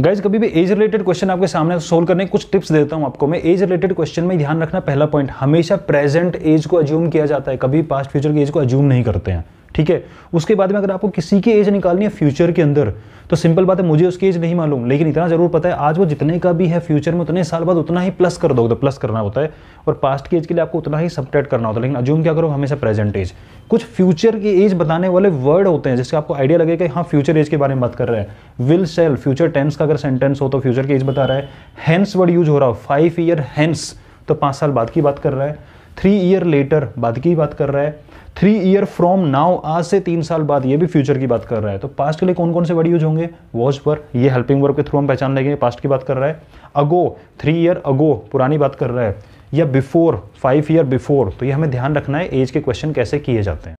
guys कभी भी age related question आपके सामने सोल्व करने कुछ टिप्स देता हूं आपको मैं एज रिलेटेड क्वेश्चन में ध्यान रखना पहला पॉइंट हमेशा प्रेजेंट एज को अज्यूम किया जाता है कभी पास्ट फ्यूचर की एज को अज्यूम नहीं करते हैं ठीक है उसके बाद में अगर आपको किसी की एज निकालनी है फ्यूचर के अंदर तो सिंपल बात है मुझे उसकी एज नहीं मालूम लेकिन इतना जरूर पता है आज वो जितने का भी है फ्यूचर में उतने साल बाद उतना ही प्लस कर दो तो प्लस करना होता है और पास्ट की एज के लिए आपको उतना ही सब्ट्रैक्ट करना होता है लेकिन अज्यूम क्या करो हमेशा प्रेजेंट एज कुछ फ्यूचर की एज बताने वाले वर्ड होते हैं जिससे आपको आइडिया लगे कि हाँ फ्यूचर एज के बारे में बात कर रहे हैं विल सेल फ्यूचर टेंस का अगर सेंटेंस हो तो फ्यूचर की एज बता रहा है हैंस वर्ड यूज हो रहा हो फाइव ईयर हैंस तो पाँच साल बाद की बात कर रहा है थ्री ईयर लेटर बाद की बात कर रहा है थ्री ईयर फ्रॉम नाउ आज से तीन साल बाद ये भी फ्यूचर की बात कर रहा है तो पास्ट के लिए कौन कौन से वर्ड यूज होंगे वॉज पर ये हेल्पिंग वर्ब के थ्रू हम पहचान लेंगे पास्ट की बात कर रहा है अगो थ्री ईयर अगो पुरानी बात कर रहा है या बिफोर फाइव ईयर बिफोर तो ये हमें ध्यान रखना है एज के क्वेश्चन कैसे किए जाते हैं